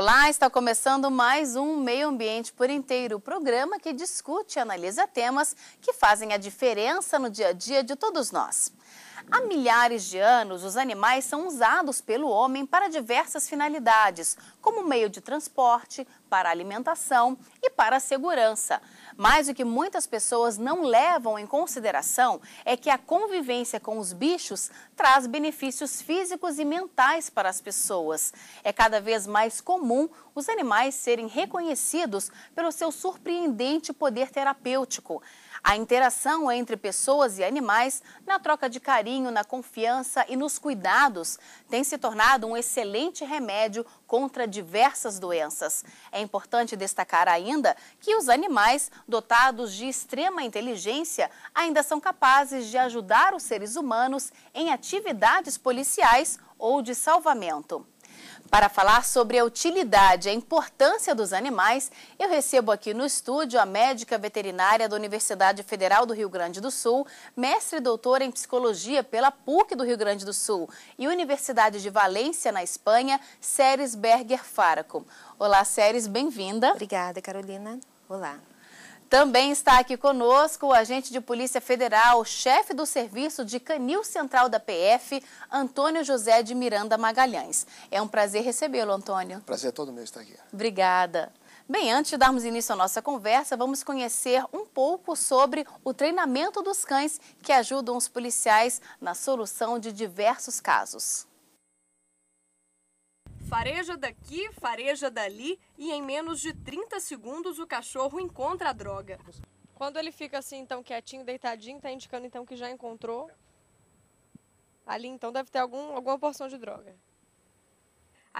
Olá, está começando mais um Meio Ambiente por Inteiro, programa que discute e analisa temas que fazem a diferença no dia a dia de todos nós. Há milhares de anos, os animais são usados pelo homem para diversas finalidades, como meio de transporte, para alimentação e para segurança. Mas o que muitas pessoas não levam em consideração é que a convivência com os bichos traz benefícios físicos e mentais para as pessoas. É cada vez mais comum os animais serem reconhecidos pelo seu surpreendente poder terapêutico. A interação entre pessoas e animais, na troca de carinho, na confiança e nos cuidados, tem se tornado um excelente remédio contra diversas doenças. É importante destacar ainda que os animais, dotados de extrema inteligência, ainda são capazes de ajudar os seres humanos em atividades policiais ou de salvamento. Para falar sobre a utilidade e a importância dos animais, eu recebo aqui no estúdio a médica veterinária da Universidade Federal do Rio Grande do Sul, mestre e doutora em psicologia pela PUC do Rio Grande do Sul e Universidade de Valência, na Espanha, Ceres Berger Faraco. Olá, Ceres, bem-vinda. Obrigada, Carolina. Olá. Também está aqui conosco o agente de Polícia Federal, chefe do serviço de Canil Central da PF, Antônio José de Miranda Magalhães. É um prazer recebê-lo, Antônio. Prazer é todo meu estar aqui. Obrigada. Bem, antes de darmos início à nossa conversa, vamos conhecer um pouco sobre o treinamento dos cães que ajudam os policiais na solução de diversos casos. Fareja daqui, fareja dali e em menos de 30 segundos o cachorro encontra a droga. Quando ele fica assim, então, quietinho, deitadinho, tá indicando então que já encontrou. Ali então deve ter algum, alguma porção de droga.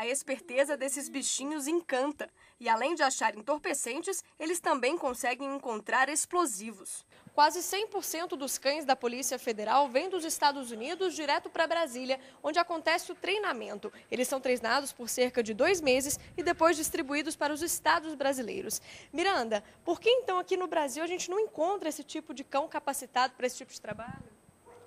A esperteza desses bichinhos encanta. E além de achar entorpecentes, eles também conseguem encontrar explosivos. Quase 100% dos cães da Polícia Federal vêm dos Estados Unidos direto para Brasília, onde acontece o treinamento. Eles são treinados por cerca de dois meses e depois distribuídos para os estados brasileiros. Miranda, por que então aqui no Brasil a gente não encontra esse tipo de cão capacitado para esse tipo de trabalho?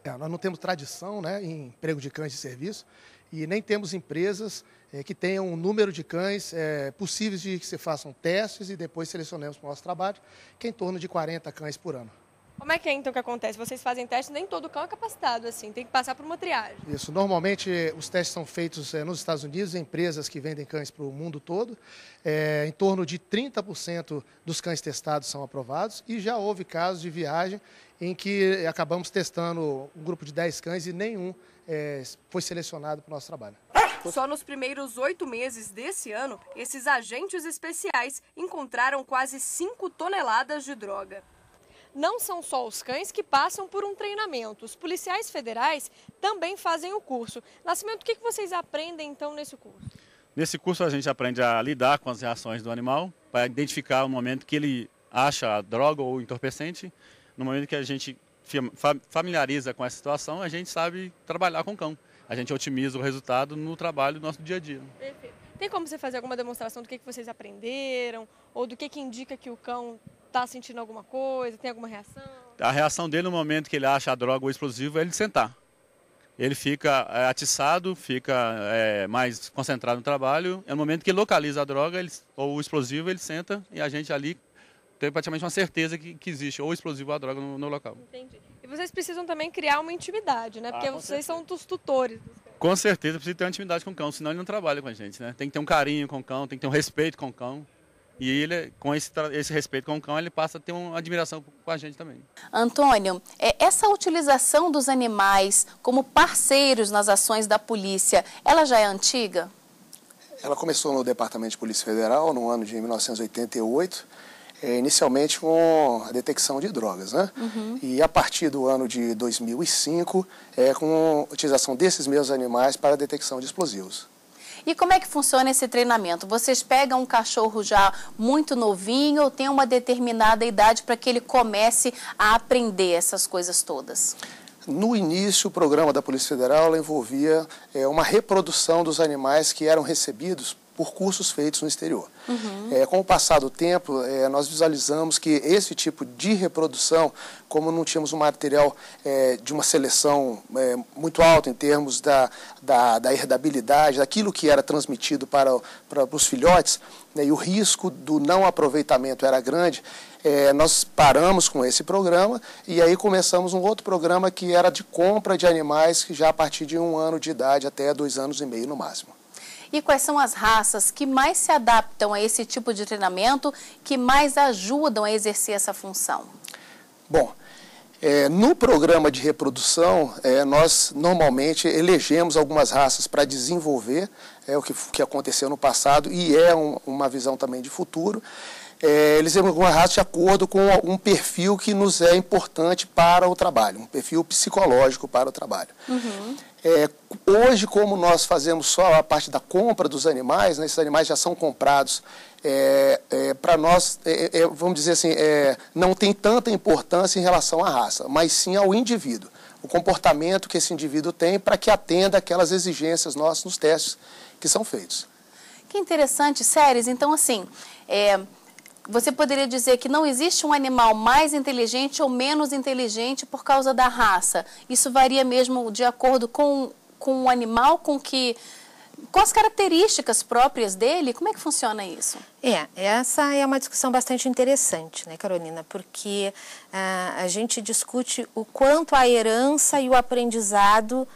É, nós não temos tradição né, em emprego de cães de serviço e nem temos empresas é, que tenham um número de cães é, possíveis de que se façam testes e depois selecionemos para o nosso trabalho, que é em torno de 40 cães por ano. Como é que é então que acontece? Vocês fazem teste, nem todo cão é capacitado assim, tem que passar por uma triagem. Isso, normalmente eh, os testes são feitos é, nos Estados Unidos, em empresas que vendem cães para o mundo todo. É, em torno de 30% dos cães testados são aprovados e já houve casos de viagem em que acabamos testando um grupo de 10 cães e nenhum é, foi selecionado para o nosso trabalho. Só nos primeiros oito meses desse ano, esses agentes especiais encontraram quase 5 toneladas de droga. Não são só os cães que passam por um treinamento. Os policiais federais também fazem o curso. Nascimento, o que vocês aprendem então nesse curso? Nesse curso a gente aprende a lidar com as reações do animal, para identificar o momento que ele acha a droga ou o entorpecente no momento que a gente familiariza com essa situação, a gente sabe trabalhar com o cão. A gente otimiza o resultado no trabalho do nosso dia a dia. Perfeito. Tem como você fazer alguma demonstração do que, que vocês aprenderam? Ou do que, que indica que o cão está sentindo alguma coisa? Tem alguma reação? A reação dele no momento que ele acha a droga ou explosivo é ele sentar. Ele fica é, atiçado, fica é, mais concentrado no trabalho. É no momento que ele localiza a droga ele, ou o explosivo, ele senta e a gente ali tenho praticamente uma certeza que, que existe ou explosivo ou a droga no, no, local. Entendi. E vocês precisam também criar uma intimidade, né? Ah, Porque ah, vocês certeza. são dos tutores Com certeza precisa ter uma intimidade com o cão, senão ele não trabalha com a gente, né? Tem que ter um carinho com o cão, tem que ter um respeito com o cão. E ele, com esse, esse, respeito com o cão, ele passa a ter uma admiração com a gente também. Antônio, é, essa utilização dos animais como parceiros nas ações da polícia, ela já é antiga? Ela começou no Departamento de Polícia Federal no ano de 1988 é, inicialmente com a detecção de drogas. Né? Uhum. E a partir do ano de 2005, é, com a utilização desses mesmos animais para a detecção de explosivos. E como é que funciona esse treinamento? Vocês pegam um cachorro já muito novinho ou tem uma determinada idade para que ele comece a aprender essas coisas todas? No início, o programa da Polícia Federal envolvia é, uma reprodução dos animais que eram recebidos por cursos feitos no exterior. Uhum. É, com o passar do tempo, é, nós visualizamos que esse tipo de reprodução, como não tínhamos um material é, de uma seleção é, muito alta em termos da, da, da, herdabilidade, daquilo que era transmitido para, para os filhotes, né, e o risco do não aproveitamento era grande, é, nós paramos com esse programa e aí começamos um outro programa que era de compra de animais que já a partir de um ano de idade até dois anos e meio no máximo e quais são as raças que mais se adaptam a esse tipo de treinamento, que mais ajudam a exercer essa função? Bom, é, no programa de reprodução, é, nós normalmente elegemos algumas raças para desenvolver, é o que, que aconteceu no passado e é um, uma visão também de futuro é, eles raça de acordo com um perfil que nos é importante para o trabalho, um perfil psicológico para o trabalho. Uhum. É, hoje, como nós fazemos só a parte da compra dos animais, né, esses animais já são comprados, é, é, para nós, é, é, é, vamos dizer assim, não tem tanta importância em relação à raça, mas sim ao indivíduo. O comportamento que esse indivíduo tem para que atenda aquelas exigências nossas nos testes que são feitos. Que interessante, Séries. Então, assim, você poderia dizer que não existe um animal mais inteligente ou menos inteligente por causa da raça. Isso varia mesmo de acordo com, com o animal, com que com as características próprias dele, como é que funciona isso? É, essa é uma discussão bastante interessante, né, Carolina? Porque ah, a gente discute o quanto a herança e o aprendizado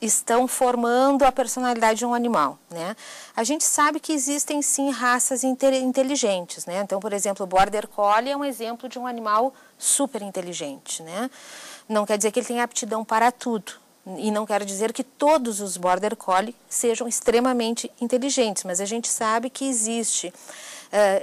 estão formando a personalidade de um animal, né? A gente sabe que existem sim raças inteligentes, né? Então, por exemplo, o Border Collie é um exemplo de um animal super inteligente, né? Não quer dizer que ele tenha aptidão para tudo, e não quero dizer que todos os border collie sejam extremamente inteligentes, mas a gente sabe que existe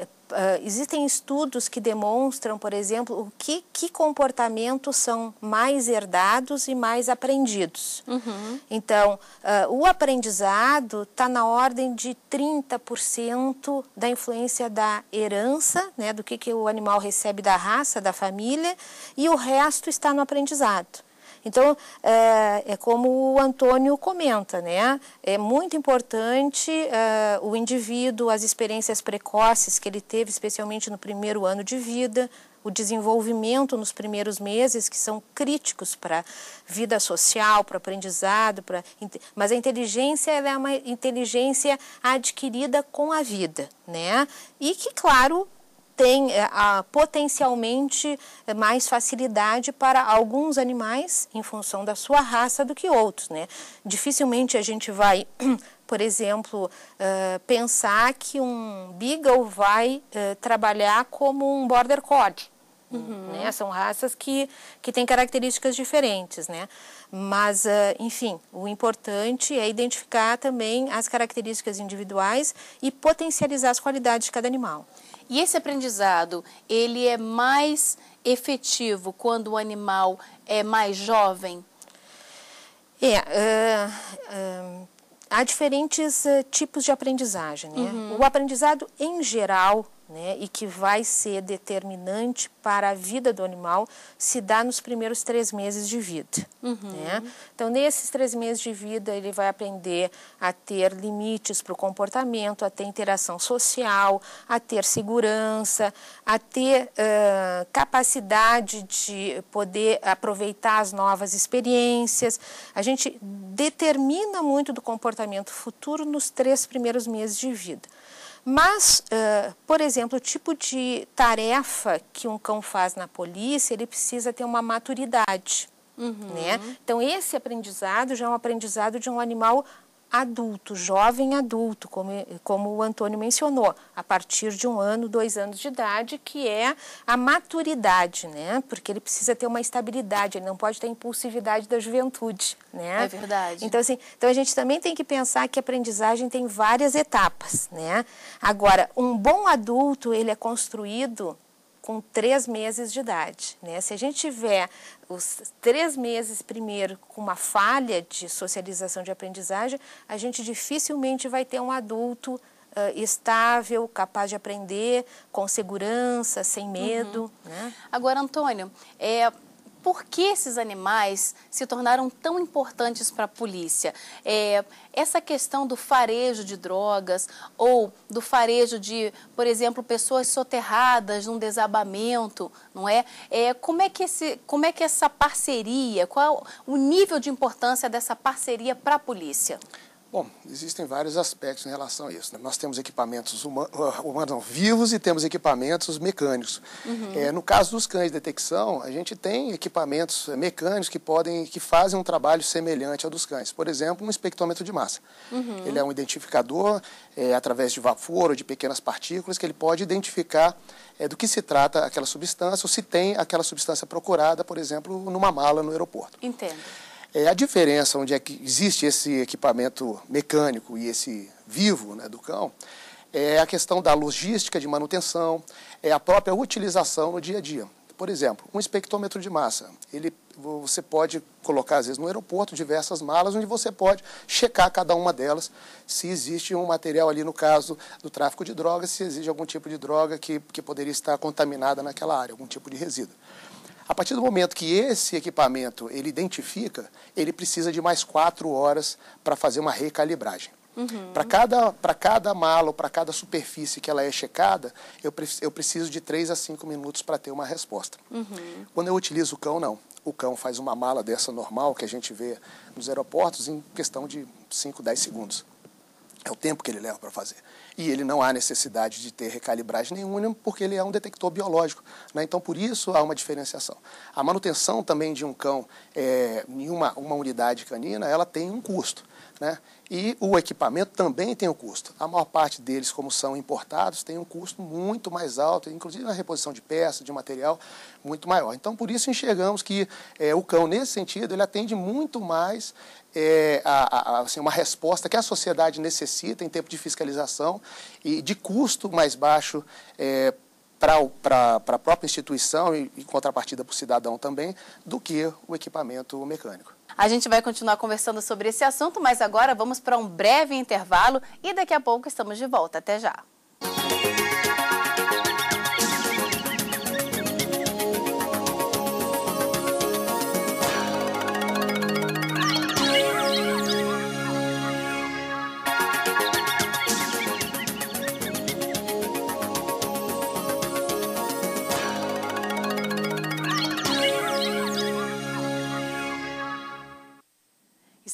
uh, ah, existem estudos que demonstram, por exemplo, o que, que comportamentos são mais herdados e mais aprendidos. Uhum. Então, uh, o aprendizado está na ordem de 30% da influência da herança, né, do que, que o animal recebe da raça, da família, e o resto está no aprendizado. Então, é, é como o Antônio comenta, né? É muito importante é, o indivíduo, as experiências precoces que ele teve, especialmente no primeiro ano de vida, o desenvolvimento nos primeiros meses, que são críticos para vida social, para aprendizado, pra... mas a inteligência ela é uma inteligência adquirida com a vida, né? E que, claro, tem eh, a, potencialmente eh, mais facilidade para alguns animais em função da sua raça do que outros, né? Dificilmente a gente vai, por exemplo, eh, pensar que um beagle vai trabalhar como um border collie. Uhum. Né? São raças que, que têm características diferentes, né? Mas, enfim, o importante é identificar também as características individuais e potencializar as qualidades de cada animal. E esse aprendizado, ele é mais efetivo quando o animal é mais jovem? É, uh, uh, há diferentes uh, tipos de aprendizagem. Né? Uhum. O aprendizado em geral né, e que vai ser determinante para a vida do animal se dá nos primeiros três meses de vida. Uhum. Né? Então, nesses três meses de vida, ele vai aprender a ter limites para o comportamento, a ter interação social, a ter segurança, a ter uh, capacidade de poder aproveitar as novas experiências. A gente determina muito do comportamento futuro nos três primeiros meses de vida. Mas, uh, por exemplo, o tipo de tarefa que um cão faz na polícia, ele precisa ter uma maturidade. Uhum. Né? Então, esse aprendizado já é um aprendizado de um animal adulto, jovem adulto, como, como o Antônio mencionou, a partir de um ano, dois anos de idade, que é a maturidade, né? Porque ele precisa ter uma estabilidade, ele não pode ter a impulsividade da juventude, né? É verdade. Então, assim, então a gente também tem que pensar que a aprendizagem tem várias etapas, né? Agora, um bom adulto, ele é construído com três meses de idade. Né? Se a gente tiver os três meses primeiro com uma falha de socialização de aprendizagem, a gente dificilmente vai ter um adulto uh, estável, capaz de aprender, com segurança, sem medo. Uhum. Né? Agora, Antônio, é, por que esses animais se tornaram tão importantes para a polícia? É, essa questão do farejo de drogas ou do farejo de, por exemplo, pessoas soterradas num desabamento, não é? é como, é que esse, como é que essa parceria, qual o nível de importância dessa parceria para a polícia? Bom, existem vários aspectos em relação a isso. Né? Nós temos equipamentos ah, humanos, humanos vivos e temos equipamentos mecânicos. Uhum. É, no caso dos cães de detecção, a gente tem equipamentos eh, mecânicos que podem, que fazem um trabalho semelhante ao dos cães. Por exemplo, um espectrômetro de massa. Uhum. Ele é um identificador é, através de vapor ou de pequenas partículas que ele pode identificar é, do que se trata aquela substância ou se tem aquela substância procurada, por exemplo, numa mala no aeroporto. Entendo. É, a diferença onde é que existe esse equipamento mecânico e esse vivo né, do cão é a questão da logística de manutenção, é a própria utilização no dia a dia. Por exemplo, um espectrômetro de massa. Ele, você pode colocar, às vezes, no aeroporto diversas malas, onde você pode checar cada uma delas se existe um material ali, no caso do tráfico de drogas, se existe algum tipo de droga que, que poderia estar contaminada naquela área, algum tipo de resíduo. A partir do momento que esse equipamento ele identifica, ele precisa de mais quatro horas para fazer uma recalibragem. Uhum. Para cada, cada mala ou para cada superfície que ela é checada, eu, pre eu preciso de 3 a 5 minutos para ter uma resposta. Uhum. Quando eu utilizo o cão, não. O cão faz uma mala dessa normal que a gente vê nos aeroportos em questão de 5, 10 segundos. É o tempo que ele leva para fazer. E ele não há necessidade de ter recalibragem nenhuma, porque ele é um detector biológico. Né? Então, por isso, há uma diferenciação. A manutenção também de um cão é, em uma, uma unidade canina, ela tem um custo. Né? E o equipamento também tem um custo. A maior parte deles, como são importados, tem um custo muito mais alto, inclusive na reposição de peças, de material, muito maior. Então, por isso enxergamos que é, o cão, nesse sentido, ele atende muito mais é, a, a, assim, uma resposta que a sociedade necessita em tempo de fiscalização e de custo mais baixo é, para a própria instituição e, em contrapartida para o cidadão também, do que o equipamento mecânico. A gente vai continuar conversando sobre esse assunto, mas agora vamos para um breve intervalo e daqui a pouco estamos de volta. Até já!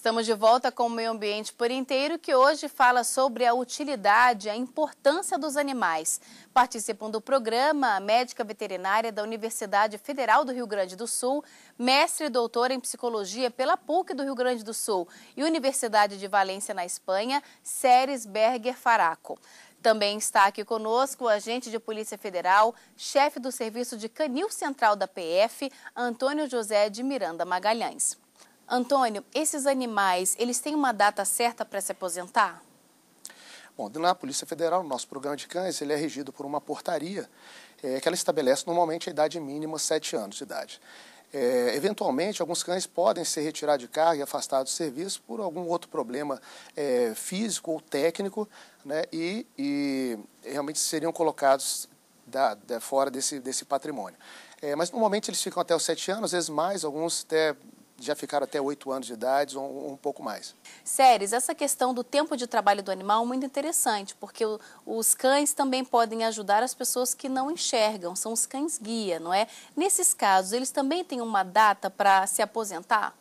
Estamos de volta com o Meio Ambiente por Inteiro, que hoje fala sobre a utilidade, a importância dos animais. Participam do programa a médica veterinária da Universidade Federal do Rio Grande do Sul, mestre e doutora em psicologia pela PUC do Rio Grande do Sul e Universidade de Valência, na Espanha, Ceres Berger Faraco. Também está aqui conosco o agente de Polícia Federal, chefe do Serviço de Canil Central da PF, Antônio José de Miranda Magalhães. Antônio, esses animais, eles têm uma data certa para se aposentar? Bom, na Polícia Federal, nosso programa de cães, ele é regido por uma portaria é, que ela estabelece normalmente a idade mínima, 7 anos de idade. É, eventualmente, alguns cães podem ser retirados de carga e afastados do serviço por algum outro problema é, físico ou técnico, né, e, e realmente seriam colocados da, da, fora desse, desse patrimônio. É, mas normalmente eles ficam até os 7 anos, às vezes mais, alguns até já ficaram até 8 anos de idade ou um, pouco mais. Séries, essa questão do tempo de trabalho do animal é muito interessante, porque os cães também podem ajudar as pessoas que não enxergam, são os cães guia, não é? Nesses casos, eles também têm uma data para se aposentar?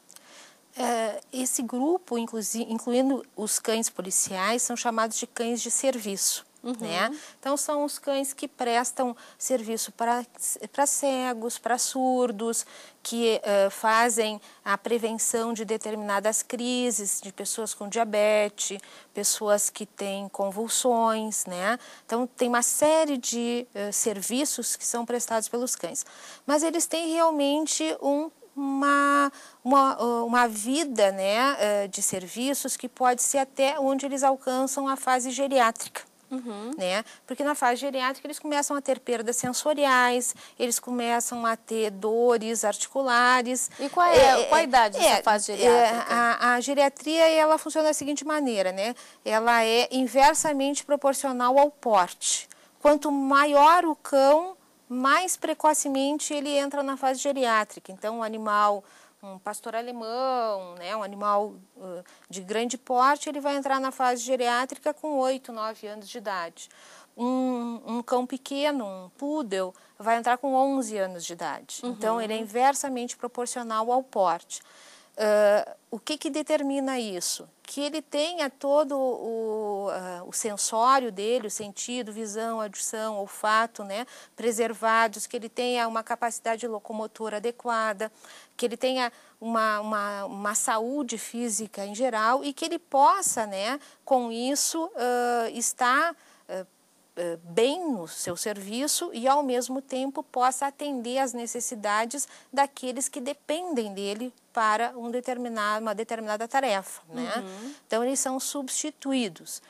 É, esse grupo, incluindo os cães policiais, são chamados de cães de serviço. Né? Uhum. Né? Então, são os cães que prestam serviço para cegos, para surdos, que uh, fazem a prevenção de determinadas crises, de pessoas com diabetes, pessoas que têm convulsões. Né? Então, tem uma série de uh, serviços que são prestados pelos cães. Mas eles têm realmente um uma, uma, eh, uma vida né, de serviços que pode ser até onde eles alcançam a fase geriátrica uhum. né? Porque na fase geriátrica eles começam a ter perdas sensoriais, eles começam a ter dores articulares. E qual é, é qual a é, idade é, dessa fase é, geriátrica? É, a, a, geriatria ela funciona da seguinte maneira, né? Ela é inversamente proporcional ao porte. Quanto maior o cão, mais precocemente ele entra na fase geriátrica. Então, o animal um pastor alemão, né, um animal uh, de grande porte, ele vai entrar na fase geriátrica com 8, 9 anos de idade. Um, um cão pequeno, um poodle, vai entrar com 11 anos de idade. Então, uhum. Então, ele é inversamente proporcional ao porte. Uh, o que, que determina isso? Que ele tenha todo o, uh, o sensório dele, o sentido, visão, audição, olfato, né, preservados, que ele tenha uma capacidade locomotora adequada, que ele tenha uma, uma, uma saúde física em geral e que ele possa, né, com isso, uh, estar eh, bem no seu serviço e, ao mesmo tempo, possa atender às necessidades daqueles que dependem dele para um determinado, uma determinada tarefa. Né? Uhum. Então, eles são substituídos.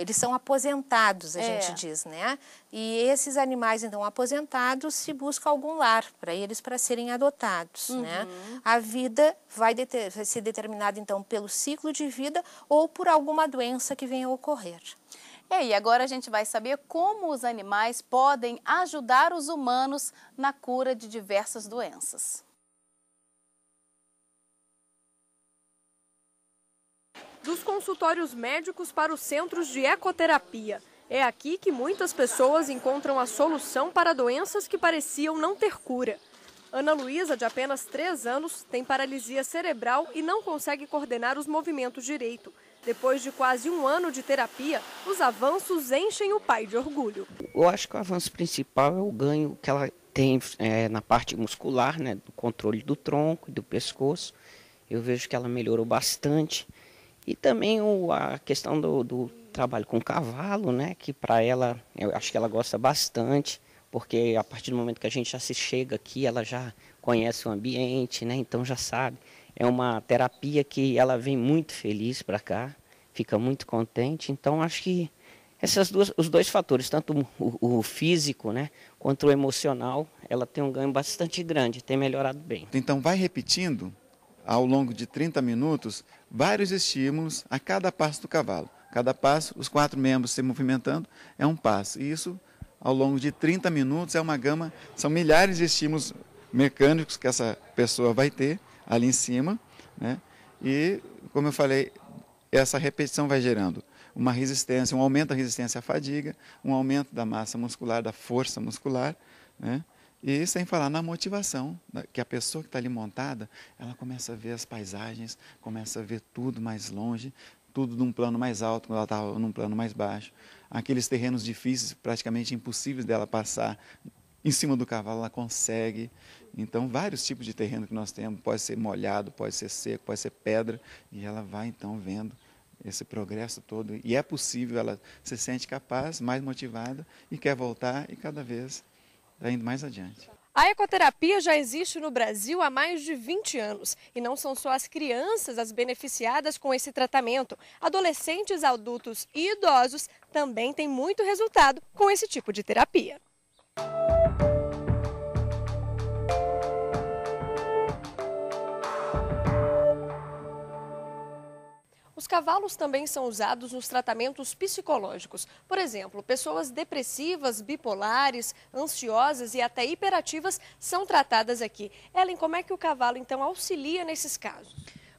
Eles são aposentados, a é. gente diz, né? E esses animais, então, aposentados, se busca algum lar para eles para serem adotados, uhum. né? A vida vai, deter, vai ser determinada, então, pelo ciclo de vida ou por alguma doença que venha a ocorrer. E é, e agora a gente vai saber como os animais podem ajudar os humanos na cura de diversas doenças. Dos consultórios médicos para os centros de ecoterapia. É aqui que muitas pessoas encontram a solução para doenças que pareciam não ter cura. Ana Luísa, de apenas 3 anos, tem paralisia cerebral e não consegue coordenar os movimentos direito. Depois de quase um ano de terapia, os avanços enchem o pai de orgulho. Eu acho que o avanço principal é o ganho que ela tem é, na parte muscular, né, do controle do tronco e do pescoço. Eu vejo que ela melhorou bastante. E também o, a questão do, do trabalho com cavalo, né, que para ela, eu acho que ela gosta bastante, porque a partir do momento que a gente já se chega aqui, ela já conhece o ambiente, né, então já sabe. É uma terapia que ela vem muito feliz para cá, fica muito contente. Então, acho que essas duas, os dois fatores, tanto o, o, físico, né, quanto o emocional, ela tem um ganho bastante grande, tem melhorado bem. Então vai repetindo ao longo de 30 minutos vários estímulos a cada passo do cavalo. Cada passo, os quatro membros se movimentando é um passo. E isso ao longo de 30 minutos é uma gama, são milhares de estímulos mecânicos que essa pessoa vai ter ali em cima, né? E, como eu falei, essa repetição vai gerando uma resistência, um aumento da resistência à fadiga, um aumento da massa muscular, da força muscular, né? E sem falar na motivação, né? que a pessoa que está ali montada, ela começa a ver as paisagens, começa a ver tudo mais longe, tudo num plano mais alto, quando ela estava tá num plano mais baixo. Aqueles terrenos difíceis, praticamente impossíveis dela passar em cima do cavalo, ela consegue. Então, vários tipos de terreno que nós temos, pode ser molhado, pode ser seco, pode ser pedra, e ela vai então vendo esse progresso todo. E é possível, ela se sente capaz, mais motivada e quer voltar e cada vez vai indo mais adiante. A ecoterapia já existe no Brasil há mais de 20 anos e não são só as crianças as beneficiadas com esse tratamento. Adolescentes, adultos e idosos também têm muito resultado com esse tipo de terapia. Os cavalos também são usados nos tratamentos psicológicos. Por exemplo, pessoas depressivas, bipolares, ansiosas e até hiperativas são tratadas aqui. Ellen, como é que o cavalo então auxilia nesses casos?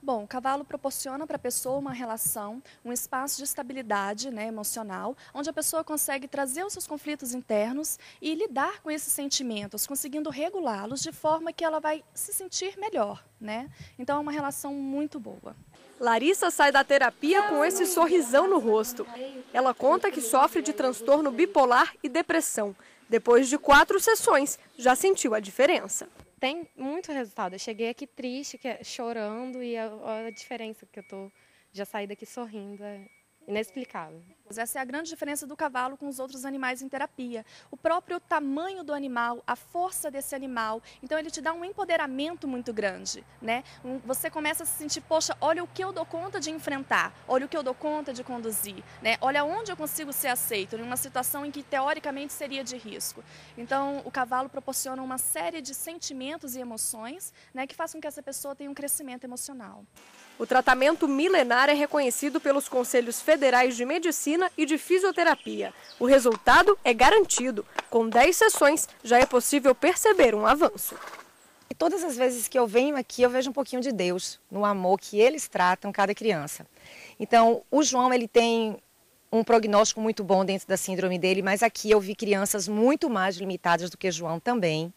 Bom, o cavalo proporciona para a pessoa uma relação, um espaço de estabilidade né, emocional, onde a pessoa consegue trazer os seus conflitos internos e lidar com esses sentimentos, conseguindo regulá-los de forma que ela vai se sentir melhor. Né? Então é uma relação muito boa. Larissa sai da terapia com esse sorrisão no rosto. Ela conta que sofre de transtorno bipolar e depressão. Depois de quatro sessões, já sentiu a diferença tem muito resultado. Eu cheguei aqui triste, é, chorando, e a, a diferença que eu tô já saí daqui sorrindo é inexplicável. Essa é a grande diferença do cavalo com os outros animais em terapia. O próprio tamanho do animal, a força desse animal, então ele te dá um empoderamento muito grande, né? Você começa a se sentir, poxa, olha o que eu dou conta de enfrentar, olha o que eu dou conta de conduzir, né? Olha onde eu consigo ser aceito em uma situação em que teoricamente seria de risco. Então, o cavalo proporciona uma série de sentimentos e emoções, né, que façam que essa pessoa tenha um crescimento emocional. O tratamento milenar é reconhecido pelos conselhos federais de medicina medicina e de fisioterapia. O resultado é garantido. Com 10 sessões, já é possível perceber um avanço. E todas as vezes que eu venho aqui, eu vejo um pouquinho de Deus no amor que eles tratam cada criança. Então, o João, ele tem um prognóstico muito bom dentro da síndrome dele, mas aqui eu vi crianças muito mais limitadas do que João também,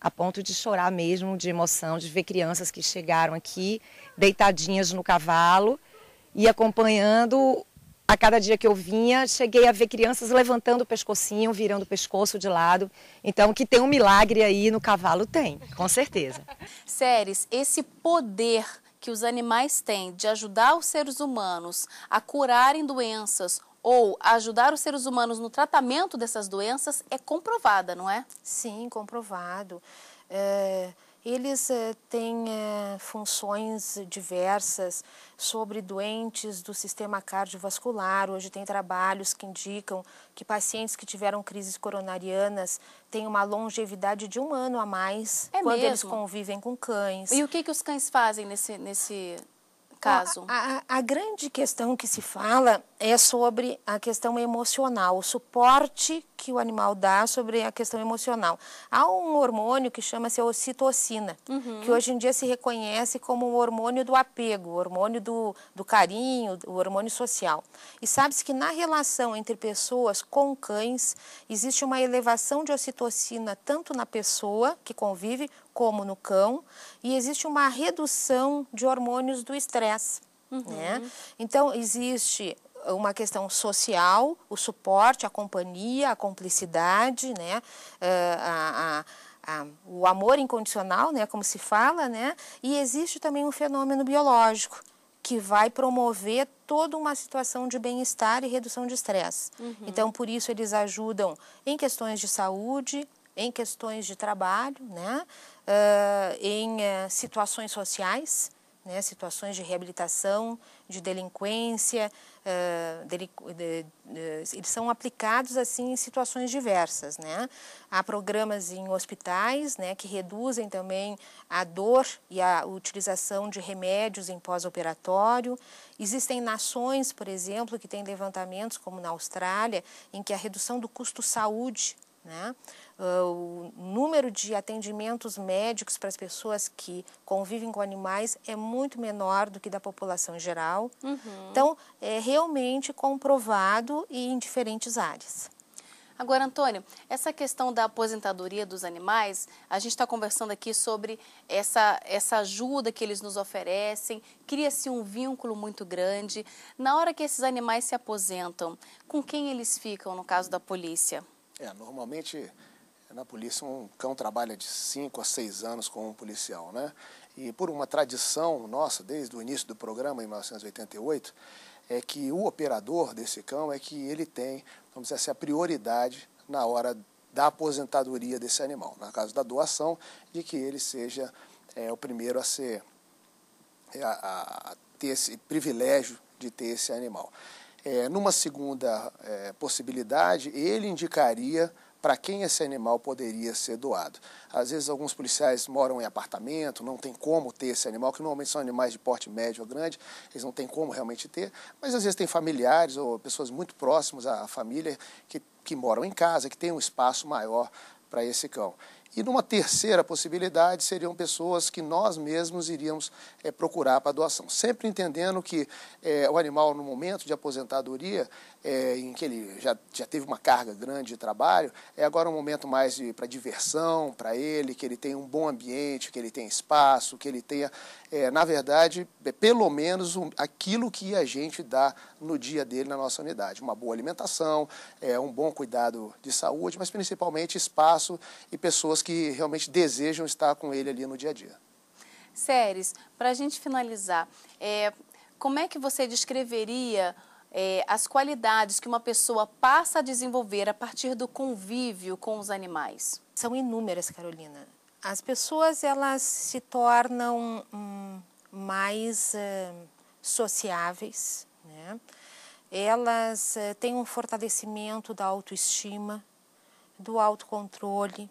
a ponto de chorar mesmo de emoção, de ver crianças que chegaram aqui deitadinhas no cavalo e acompanhando a cada dia que eu vinha, cheguei a ver crianças levantando o pescocinho, virando o pescoço de lado. Então, que tem um milagre aí no cavalo, tem, com certeza. Séries, esse poder que os animais têm de ajudar os seres humanos a curarem doenças ou ajudar os seres humanos no tratamento dessas doenças é comprovada, não é? Sim, comprovado. É... Eles eh, têm eh, funções diversas sobre doentes do sistema cardiovascular. Hoje tem trabalhos que indicam que pacientes que tiveram crises coronarianas têm uma longevidade de um ano a mais é quando mesmo? eles convivem com cães. E o que, que os cães fazem nesse, nesse caso? A, a, a grande questão que se fala é sobre a questão emocional, o suporte que o animal dá sobre a questão emocional. Há um hormônio que chama-se ocitocina, uhum. que hoje em dia se reconhece como o hormônio do apego, o hormônio do, do carinho, o hormônio social. E sabe-se que na relação entre pessoas com cães, existe uma elevação de ocitocina tanto na pessoa que convive como no cão, e existe uma redução de hormônios do estresse. Uhum. Né? Então, existe uma questão social, o suporte, a companhia, a cumplicidade, né? Eh, a, a, a, o amor incondicional, né? como se fala, né? e existe também um fenômeno biológico que vai promover toda uma situação de bem-estar e redução de estresse. Uhum. Então, por isso, eles ajudam em questões de saúde, em questões de trabalho, né? Uh, em uh, situações sociais, né? situações de reabilitação, de delinquência, uh, delinqu de, de, eles são aplicados assim em situações diversas, né? Há programas em hospitais, né, que reduzem também a dor e a utilização de remédios em pós-operatório. Existem nações, por exemplo, que têm levantamentos como na Austrália, em que a redução do custo saúde né? Ah, o número de atendimentos médicos para as pessoas que convivem com animais é muito menor do que da população em geral. Uhum. Então, é realmente comprovado e em diferentes áreas. Agora, Antônio, essa questão da aposentadoria dos animais, a gente está conversando aqui sobre essa, essa ajuda que eles nos oferecem, cria-se um vínculo muito grande. Na hora que esses animais se aposentam, com quem eles ficam, no caso da polícia? É, normalmente na polícia um cão trabalha de 5 a 6 anos com um policial, né? E por uma tradição nossa, desde o início do programa, em 1988, é que o operador desse cão é que ele tem, vamos dizer assim, a prioridade na hora da aposentadoria desse animal, no caso da doação, de que ele seja é, o primeiro a ser é, a, a ter esse privilégio de ter esse animal. É, numa segunda é, possibilidade, ele indicaria para quem esse animal poderia ser doado. Às vezes, alguns policiais moram em apartamento, não tem como ter esse animal, que normalmente são animais de porte médio ou grande, eles não têm como realmente ter, mas às vezes tem familiares ou pessoas muito próximas à família que, que moram em casa, que têm um espaço maior para esse cão. E numa terceira possibilidade seriam pessoas que nós mesmos iríamos é, procurar para doação, sempre entendendo que é, o animal no momento de aposentadoria, é, em que ele já, já teve uma carga grande de trabalho, é agora um momento mais para diversão para ele, que ele tenha um bom ambiente, que ele tenha espaço, que ele tenha é, na verdade, é pelo menos um, aquilo que a gente dá no dia dele na nossa unidade. Uma boa alimentação, é, um bom cuidado de saúde, mas principalmente espaço e pessoas que realmente desejam estar com ele ali no dia a dia. Séries, para a gente finalizar, é, como é que você descreveria é, as qualidades que uma pessoa passa a desenvolver a partir do convívio com os animais? São inúmeras, Carolina. As pessoas elas se tornam hum, mais sociáveis, né? elas têm um fortalecimento da autoestima, do autocontrole,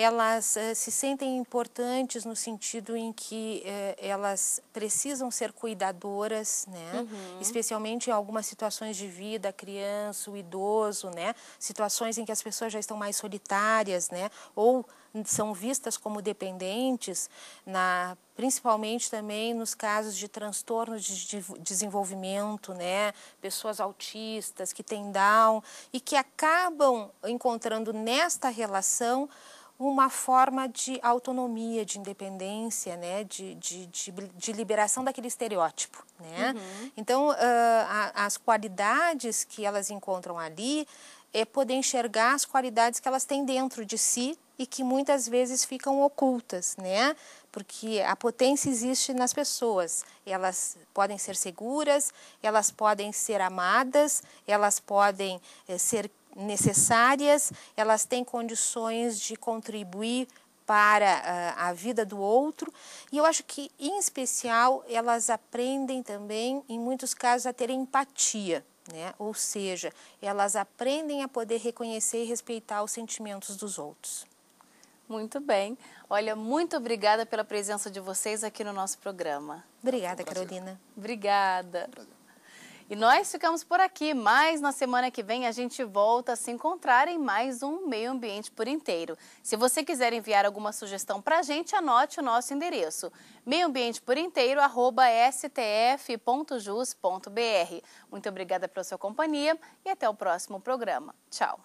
elas eh, se sentem importantes no sentido em que eh, elas precisam ser cuidadoras, né? Uhum. Especialmente em algumas situações de vida, criança, o idoso, né? Situações em que as pessoas já estão mais solitárias, né? Ou são vistas como dependentes, na, principalmente também nos casos de transtornos de, de desenvolvimento, né? pessoas autistas que têm Down e que acabam encontrando nesta relação uma forma de autonomia, de independência, né? de, de, de, de liberação daquele estereótipo. Né? Uhum. Então, uh, a, as qualidades que elas encontram ali é poder enxergar as qualidades que elas têm dentro de si e que muitas vezes ficam ocultas, né? Porque a potência existe nas pessoas. Elas podem ser seguras, elas podem ser amadas, elas podem é, ser necessárias, elas têm condições de contribuir para ah, a vida do outro. E eu acho que, em especial, elas aprendem também, em muitos casos, a ter empatia. Né? Ou seja, elas aprendem a poder reconhecer e respeitar os sentimentos dos outros. Muito bem. Olha, muito obrigada pela presença de vocês aqui no nosso programa. Obrigada, um Carolina. Obrigada. Um e nós ficamos por aqui, mas na semana que vem a gente volta a se encontrar em mais um Meio Ambiente por Inteiro. Se você quiser enviar alguma sugestão para a gente, anote o nosso endereço, meioambienteporinteiro.stf.jus.br. Muito obrigada pela sua companhia e até o próximo programa. Tchau!